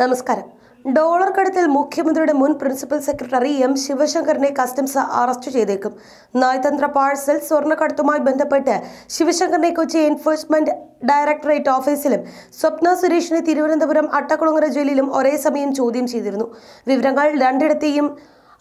നമസ്കാരം ഡോളർ കടത്തിൽ മുഖ്യമന്ത്രിയുടെ മുൻ പ്രിൻസിപ്പൽ സെക്രട്ടറി എം ശിവശങ്കറിനെ കസ്റ്റംസ് അറസ്റ്റ് ചെയ്തേക്കും നയതന്ത്ര പാഴ്സൽ സ്വർണ്ണക്കടത്തുമായി ബന്ധപ്പെട്ട് ശിവശങ്കറിനെ കൊച്ചി എൻഫോഴ്സ്മെന്റ് ഡയറക്ടറേറ്റ് ഓഫീസിലും സ്വപ്ന സുരേഷിനെ തിരുവനന്തപുരം അട്ടക്കുളങ്ങര ജയിലിലും ഒരേ സമയം ചോദ്യം ചെയ്തിരുന്നു വിവരങ്ങൾ രണ്ടിടത്തെയും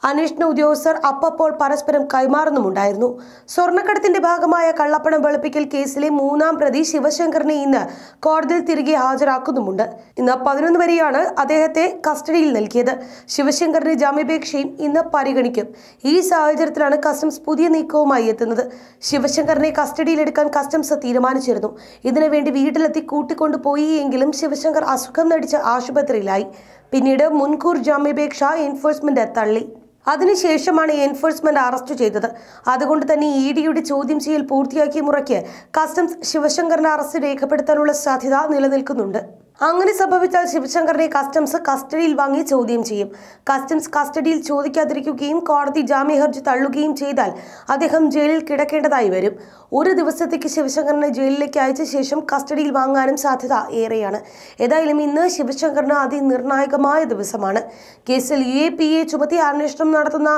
അന്വേഷണ ഉദ്യോഗസ്ഥർ അപ്പപ്പോൾ പരസ്പരം കൈമാറുന്നുമുണ്ടായിരുന്നു സ്വർണ്ണക്കടത്തിന്റെ ഭാഗമായ കള്ളപ്പണം വെളുപ്പിക്കൽ കേസിലെ മൂന്നാം പ്രതി ശിവശങ്കറിനെ ഇന്ന് കോടതിയിൽ തിരികെ ഹാജരാക്കുന്നുമുണ്ട് ഇന്ന് പതിനൊന്ന് വരെയാണ് അദ്ദേഹത്തെ കസ്റ്റഡിയിൽ നൽകിയത് ശിവശങ്കറിന്റെ ജാമ്യാപേക്ഷയും ഇന്ന് പരിഗണിക്കും ഈ സാഹചര്യത്തിലാണ് കസ്റ്റംസ് പുതിയ നീക്കവുമായി എത്തുന്നത് ശിവശങ്കറിനെ കസ്റ്റഡിയിലെടുക്കാൻ കസ്റ്റംസ് തീരുമാനിച്ചിരുന്നു ഇതിനുവേണ്ടി വീട്ടിലെത്തി കൂട്ടിക്കൊണ്ടുപോയി എങ്കിലും ശിവശങ്കർ അസുഖം നടിച്ച് ആശുപത്രിയിലായി പിന്നീട് മുൻകൂർ ജാമ്യാപേക്ഷ എൻഫോഴ്സ്മെന്റ് തള്ളി അതിനുശേഷമാണ് എൻഫോഴ്സ്മെന്റ് അറസ്റ്റ് ചെയ്തത് അതുകൊണ്ട് തന്നെ ഇ ഡിയുടെ ചോദ്യം ചെയ്യൽ പൂർത്തിയാക്കിയ മുറയ്ക്ക് കസ്റ്റംസ് ശിവശങ്കറിന്റെ അറസ്റ്റ് രേഖപ്പെടുത്താനുള്ള സാധ്യത നിലനിൽക്കുന്നുണ്ട് അങ്ങനെ സംഭവിച്ചാൽ ശിവശങ്കറിനെ കസ്റ്റംസ് കസ്റ്റഡിയിൽ വാങ്ങി ചോദ്യം ചെയ്യും കസ്റ്റംസ് കസ്റ്റഡിയിൽ ചോദിക്കാതിരിക്കുകയും കോടതി ജാമ്യഹർജി തള്ളുകയും ചെയ്താൽ അദ്ദേഹം ജയിലിൽ കിടക്കേണ്ടതായി വരും ഒരു ദിവസത്തേക്ക് ശിവശങ്കറിനെ ജയിലിലേക്ക് അയച്ച ശേഷം കസ്റ്റഡിയിൽ വാങ്ങാനും സാധ്യത ഏറെയാണ് ഏതായാലും ഇന്ന് ശിവശങ്കറിന് അതിനിർണായകമായ ദിവസമാണ് കേസിൽ യു എ പി എ ചുമത്തി അന്വേഷണം നടത്തുന്ന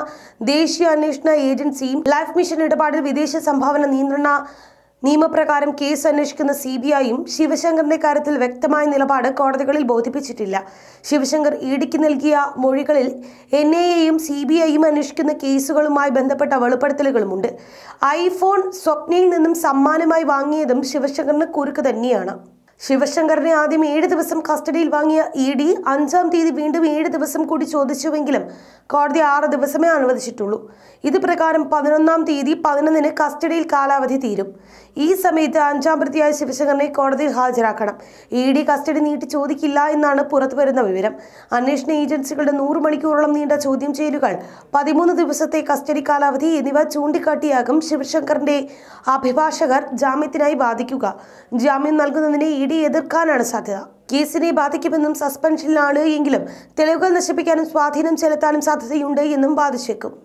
ദേശീയ അന്വേഷണ ഏജൻസിയും ലൈഫ് മിഷൻ ഇടപാടിൽ വിദേശ സംഭാവന നിയന്ത്രണ നിയമപ്രകാരം കേസ് അന്വേഷിക്കുന്ന സി ബി ഐയും ശിവശങ്കറിന്റെ കാര്യത്തിൽ വ്യക്തമായ നിലപാട് കോടതികളിൽ ബോധിപ്പിച്ചിട്ടില്ല ശിവശങ്കർ ഇഡിക്ക് നൽകിയ മൊഴികളിൽ എൻ ഐ എയും സി ബി ഐയും അന്വേഷിക്കുന്ന കേസുകളുമായി ബന്ധപ്പെട്ട വെളിപ്പെടുത്തലുകളുമുണ്ട് ഐഫോൺ സ്വപ്നയിൽ നിന്നും സമ്മാനമായി വാങ്ങിയതും ശിവശങ്കറിന് കുരുക്ക് തന്നെയാണ് ശിവശങ്കറിനെ ആദ്യം ഏഴ് ദിവസം കസ്റ്റഡിയിൽ വാങ്ങിയ ഇ ഡി അഞ്ചാം തീയതി വീണ്ടും ഏഴ് ദിവസം കൂടി ചോദിച്ചുവെങ്കിലും കോടതി ആറ് ദിവസമേ അനുവദിച്ചിട്ടുള്ളൂ ഇത് പ്രകാരം പതിനൊന്നാം തീയതി പതിനൊന്നിന് കസ്റ്റഡിയിൽ കാലാവധി തീരും ഈ സമയത്ത് അഞ്ചാം പ്രതിയായ ശിവശങ്കറിനെ കോടതിയിൽ ഹാജരാക്കണം ഇ ഡി കസ്റ്റഡി നീട്ടി ചോദിക്കില്ല എന്നാണ് പുറത്തുവരുന്ന വിവരം അന്വേഷണ ഏജൻസികളുടെ നൂറ് മണിക്കൂറോളം നീണ്ട ചോദ്യം ചെയ്യലുകൾ പതിമൂന്ന് ദിവസത്തെ കസ്റ്റഡി കാലാവധി എന്നിവ ചൂണ്ടിക്കാട്ടിയാകും ശിവശങ്കറിന്റെ അഭിഭാഷകർ ജാമ്യത്തിനായി ബാധിക്കുക ജാമ്യം നൽകുന്നതിന് ഇ ഇ എതിർക്കാനാണ് സാധ്യത കേസിനെ ബാധിക്കുമെന്നും സസ്പെൻഷനിലാണ് എങ്കിലും തെളിവുകൾ നശിപ്പിക്കാനും സ്വാധീനം ചെലുത്താനും സാധ്യതയുണ്ട് എന്നും വാദിച്ചേക്കും